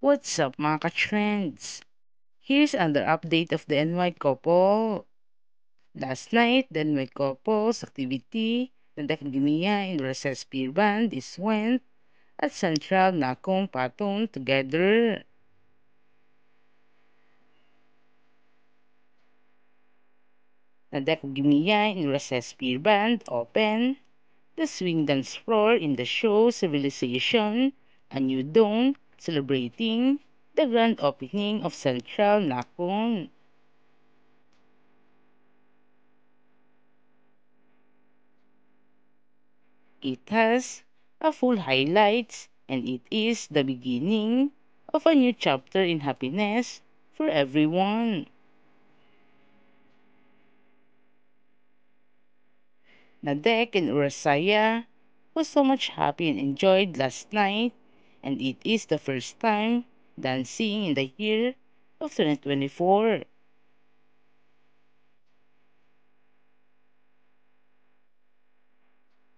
What's up mga ka-trends? Here's another update of the NY couple. Last night, the NY couple's activity na Dakiginiya in Recess Spear Band is went at Central Nakong Patong together. Na Dakiginiya in Recess Pier Band open the swing dance floor in the show Civilization, A New Dawn, celebrating the grand opening of Central Nakhon. It has a full highlights and it is the beginning of a new chapter in happiness for everyone. Nadek and Urasaya was so much happy and enjoyed last night and it is the first time dancing in the year of 2024.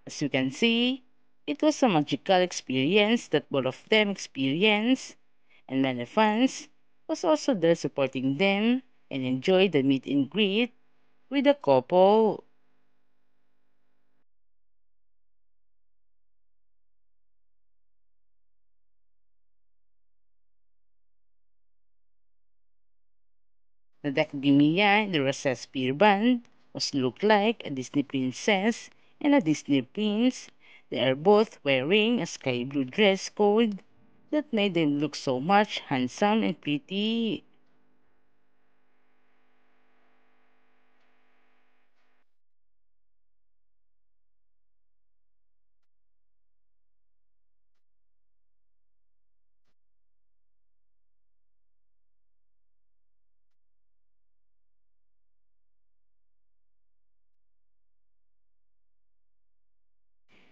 As you can see, it was a magical experience that both of them experienced, and many fans was also there supporting them and enjoyed the meet and greet with the couple. The and the Rosas spear Band, must looked like a Disney princess and a Disney prince. They are both wearing a sky blue dress code that made them look so much handsome and pretty.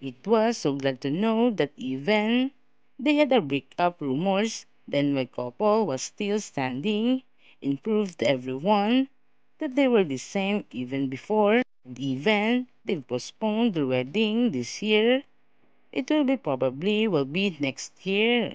It was so glad to know that even they had a breakup rumors, then my couple was still standing and proved to everyone that they were the same even before the event. they postponed the wedding this year. It will be probably will be next year.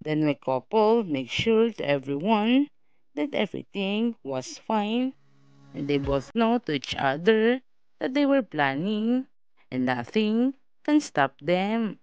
Then my couple made sure to everyone that everything was fine and they both know to each other that they were planning and nothing can stop them.